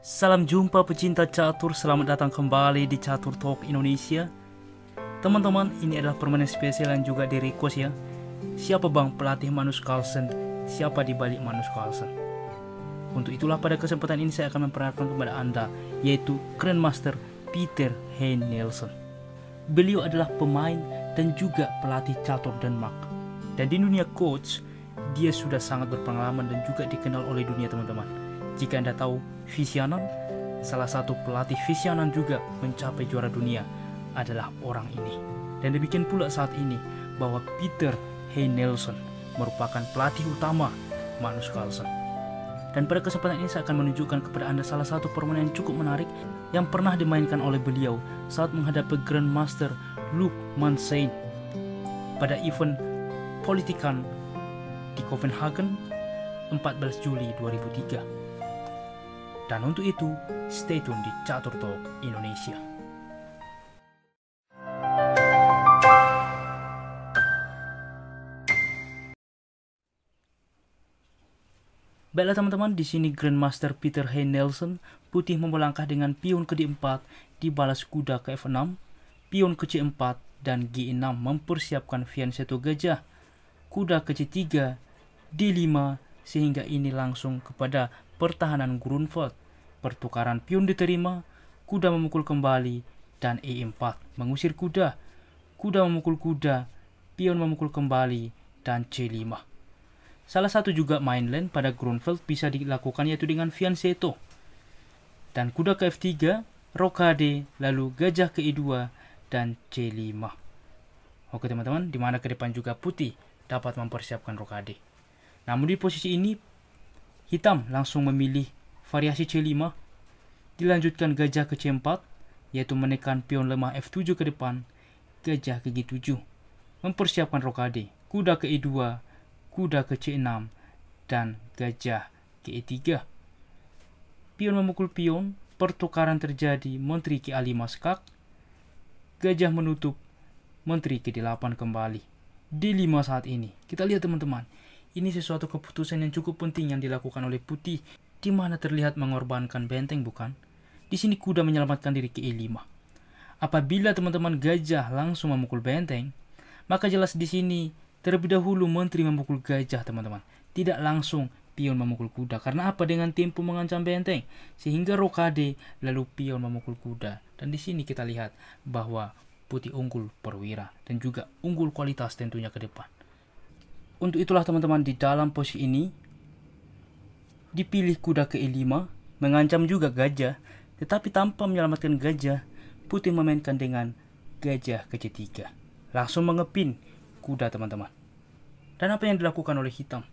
Salam jumpa pecinta catur, selamat datang kembali di Catur Talk Indonesia. Teman-teman, ini adalah permainan spesial yang juga di ya. Siapa bang pelatih Manus Carlsen? Siapa di balik Manus Carlsen? Untuk itulah pada kesempatan ini saya akan memperkenalkan kepada Anda, yaitu Grandmaster Peter Hein Nielsen. Beliau adalah pemain dan juga pelatih catur Denmark. Dan di dunia coach, dia sudah sangat berpengalaman dan juga dikenal oleh dunia teman-teman jika Anda tahu, Visionon, salah satu pelatih Visionon juga mencapai juara dunia adalah orang ini. Dan demikian pula saat ini bahwa Peter Nelson merupakan pelatih utama Magnus Carlsen. Dan pada kesempatan ini saya akan menunjukkan kepada Anda salah satu permainan yang cukup menarik yang pernah dimainkan oleh beliau saat menghadapi Grandmaster Luke Mansain pada event Politikan di Copenhagen 14 Juli 2003. Dan untuk itu, stay tune di Catur Talk Indonesia. Baiklah teman-teman, di sini Grandmaster Peter Hay Nelson putih memelangkah dengan pion ke D4 dibalas kuda ke F6, pion ke C4 dan G6 mempersiapkan fianchetto gajah, kuda ke C3, D5 sehingga ini langsung kepada pertahanan Grunfeld. Pertukaran pion diterima, kuda memukul kembali, dan E4 mengusir kuda. Kuda memukul kuda, pion memukul kembali, dan C5. Salah satu juga main land pada Grunfeld bisa dilakukan yaitu dengan fianceto Dan kuda ke F3, rokade, lalu gajah ke E2, dan C5. Oke teman-teman, dimana ke depan juga putih dapat mempersiapkan rokade. Namun di posisi ini, hitam langsung memilih variasi C5, dilanjutkan gajah ke C4, yaitu menekan pion lemah F7 ke depan, gajah ke G7, mempersiapkan rokade, kuda ke E2, kuda ke C6, dan gajah ke E3. Pion memukul pion, pertukaran terjadi, menteri ke A5 skak, gajah menutup, menteri ke D8 kembali. D5 saat ini. Kita lihat teman-teman, ini sesuatu keputusan yang cukup penting yang dilakukan oleh putih di mana terlihat mengorbankan benteng bukan? Di sini kuda menyelamatkan diri ke E5. Apabila teman-teman gajah langsung memukul benteng, maka jelas di sini terlebih dahulu menteri memukul gajah teman-teman. Tidak langsung pion memukul kuda. Karena apa dengan tempo mengancam benteng? Sehingga rokade lalu pion memukul kuda. Dan di sini kita lihat bahwa putih unggul perwira dan juga unggul kualitas tentunya ke depan. Untuk itulah teman-teman di dalam posisi ini dipilih kuda ke-5, mengancam juga gajah, tetapi tanpa menyelamatkan gajah, putih memainkan dengan gajah ke C3. Langsung mengepin kuda teman-teman. Dan apa yang dilakukan oleh hitam?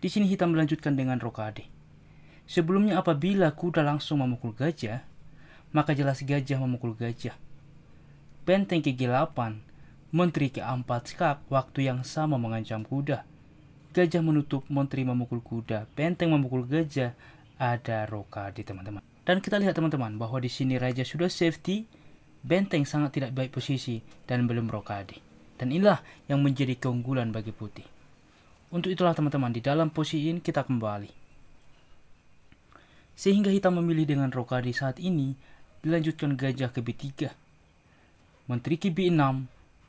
Di sini hitam melanjutkan dengan rokade. Sebelumnya apabila kuda langsung memukul gajah, maka jelas gajah memukul gajah. Benteng ke G8, menteri ke A4 skak waktu yang sama mengancam kuda. Gajah menutup, Menteri memukul kuda, benteng memukul gajah, ada roka teman-teman. Dan kita lihat teman-teman bahwa di sini raja sudah safety, benteng sangat tidak baik posisi dan belum rokade. Dan inilah yang menjadi keunggulan bagi putih. Untuk itulah teman-teman di dalam posisi ini kita kembali. Sehingga hitam memilih dengan rokade saat ini dilanjutkan gajah ke B3. Menteri ke B6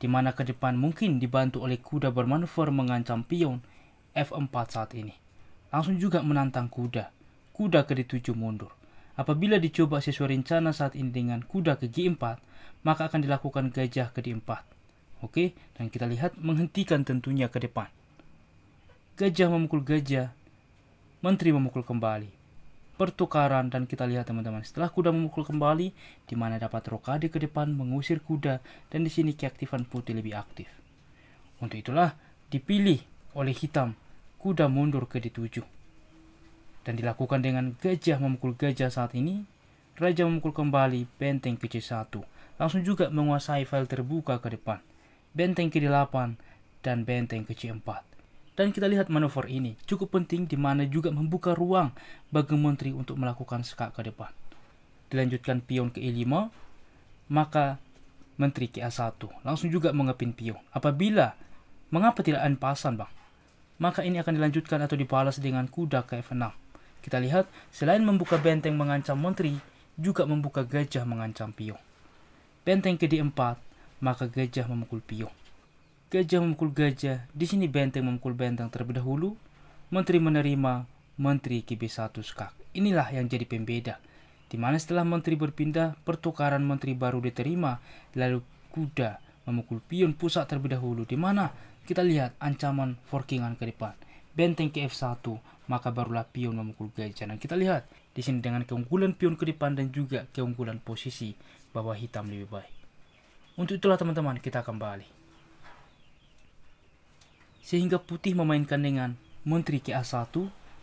di mana ke depan mungkin dibantu oleh kuda bermanuver mengancam pion F4 saat ini. Langsung juga menantang kuda. Kuda ke D7 mundur. Apabila dicoba sesuai rencana saat ini dengan kuda ke G4, maka akan dilakukan gajah ke D4. Oke, dan kita lihat menghentikan tentunya ke depan. Gajah memukul gajah, menteri memukul kembali, pertukaran dan kita lihat teman-teman setelah kuda memukul kembali di mana dapat rokade ke depan mengusir kuda dan di sini keaktifan putih lebih aktif. Untuk itulah dipilih oleh hitam kuda mundur ke D7. Dan dilakukan dengan gajah memukul gajah saat ini, raja memukul kembali benteng ke C1, langsung juga menguasai file terbuka ke depan, benteng ke D8, dan benteng ke C4. Dan kita lihat manuver ini cukup penting di mana juga membuka ruang bagi menteri untuk melakukan skak ke depan. Dilanjutkan pion ke E5, maka menteri ke A1 langsung juga mengepin pion. Apabila, mengapa tidak anpasan bang? maka ini akan dilanjutkan atau dibalas dengan kuda ke F6. Kita lihat, selain membuka benteng mengancam menteri, juga membuka gajah mengancam pion. Benteng ke D4, maka gajah memukul pion. Gajah memukul gajah, di sini benteng memukul benteng terlebih dahulu, menteri menerima, menteri ke B1 skak. Inilah yang jadi pembeda, di mana setelah menteri berpindah, pertukaran menteri baru diterima, lalu kuda memukul pion pusat terlebih dahulu, di mana kita lihat ancaman forkingan ke depan. Benteng ke F1, maka barulah pion memukul gajah. Dan kita lihat di sini dengan keunggulan pion ke depan dan juga keunggulan posisi bahwa hitam lebih baik. Untuk itulah teman-teman kita kembali. Sehingga putih memainkan dengan menteri ke A1,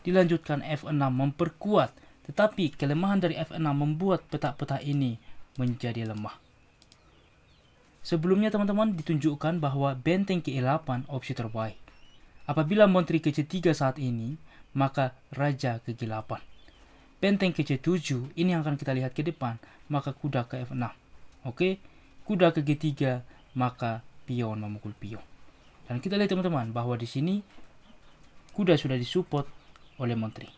dilanjutkan F6 memperkuat, tetapi kelemahan dari F6 membuat petak-petak ini menjadi lemah. Sebelumnya teman-teman ditunjukkan bahwa benteng ke-8 opsi terbaik. Apabila menteri ke-3 saat ini, maka raja ke-8. Benteng ke-7 ini yang akan kita lihat ke depan, maka kuda ke F6. Oke, kuda ke 3 maka pion memukul pion. Dan kita lihat teman-teman bahwa di sini kuda sudah disupport oleh menteri.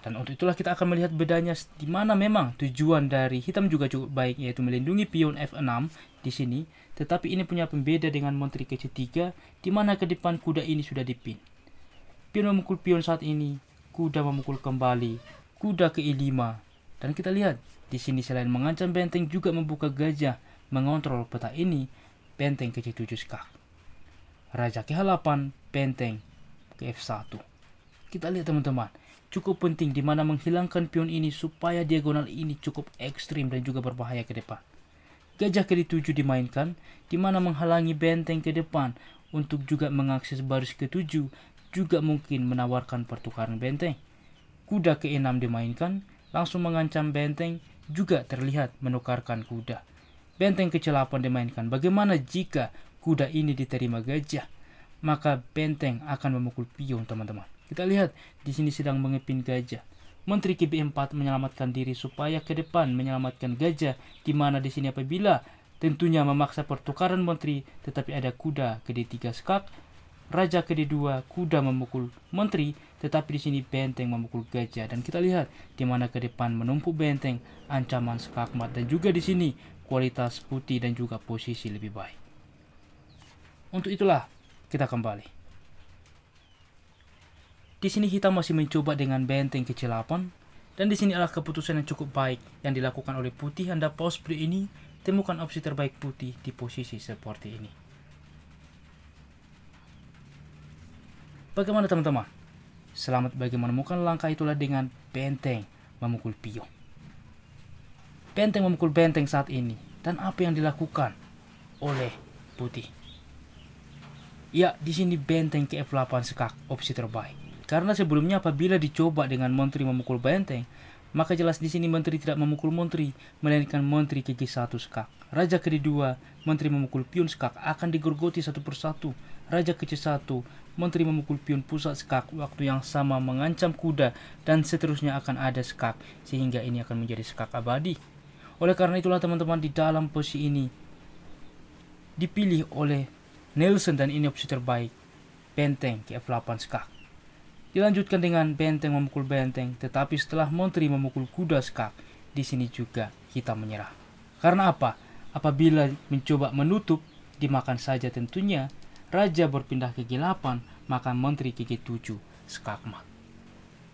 Dan untuk itulah kita akan melihat bedanya di mana memang tujuan dari hitam juga cukup baik yaitu melindungi pion F6 di sini, tetapi ini punya pembeda dengan menteri ke 3 di mana ke depan kuda ini sudah dipin. Pion memukul pion saat ini, kuda memukul kembali, kuda ke E5. Dan kita lihat di sini selain mengancam benteng juga membuka gajah mengontrol peta ini benteng ke C7 skak. Raja ke 8 benteng ke F1. Kita lihat teman-teman. Cukup penting di mana menghilangkan pion ini supaya diagonal ini cukup ekstrim dan juga berbahaya ke depan. Gajah ke 7 dimainkan, di mana menghalangi benteng ke depan untuk juga mengakses baris ke-7, juga mungkin menawarkan pertukaran benteng. Kuda ke-6 dimainkan, langsung mengancam benteng, juga terlihat menukarkan kuda. Benteng ke-8 dimainkan, bagaimana jika kuda ini diterima gajah? Maka benteng akan memukul pion teman-teman. Kita lihat di sini sedang mengepin gajah. Menteri KB4 menyelamatkan diri supaya ke depan menyelamatkan gajah di mana di sini apabila tentunya memaksa pertukaran menteri tetapi ada kuda ke D3 skak, raja ke D2, kuda memukul menteri tetapi di sini benteng memukul gajah dan kita lihat di mana ke depan menumpuk benteng ancaman skakmat dan juga di sini kualitas putih dan juga posisi lebih baik. Untuk itulah kita kembali. Di sini kita masih mencoba dengan benteng kecil 8 dan di sini adalah keputusan yang cukup baik yang dilakukan oleh putih Anda pause play ini, temukan opsi terbaik putih di posisi seperti ini. Bagaimana teman-teman? Selamat bagi menemukan langkah itulah dengan benteng memukul pion. Benteng memukul benteng saat ini, dan apa yang dilakukan oleh putih. Ya, di sini benteng ke F8 sekak opsi terbaik. Karena sebelumnya apabila dicoba dengan Montri memukul benteng, maka jelas di sini Montri tidak memukul Montri, melainkan Montri kiki satu skak. Raja ke dua, Montri memukul pion skak akan digergoti satu persatu. Raja ke satu, Montri memukul pion pusat skak waktu yang sama mengancam kuda dan seterusnya akan ada skak sehingga ini akan menjadi skak abadi. Oleh karena itulah teman-teman di dalam posisi ini dipilih oleh Nelson dan ini opsi terbaik. Benteng ke F8 skak. Dilanjutkan dengan benteng memukul benteng, tetapi setelah Montri memukul kuda skak, di sini juga kita menyerah. Karena apa? Apabila mencoba menutup, dimakan saja tentunya, raja berpindah ke G8, maka Montri ke G7, skakmat.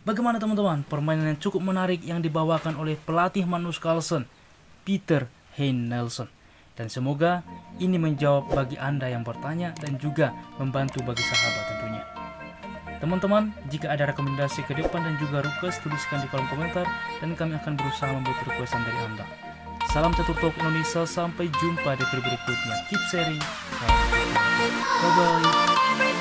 Bagaimana teman-teman permainan yang cukup menarik yang dibawakan oleh pelatih manus Carlsen, Peter Hein Nelson. Dan semoga ini menjawab bagi Anda yang bertanya dan juga membantu bagi sahabat tentunya. Teman-teman, jika ada rekomendasi ke depan dan juga request, tuliskan di kolom komentar dan kami akan berusaha membuat requestan dari Anda. Salam Catur Talk Indonesia, sampai jumpa di video berikutnya. Keep sharing. Bye-bye.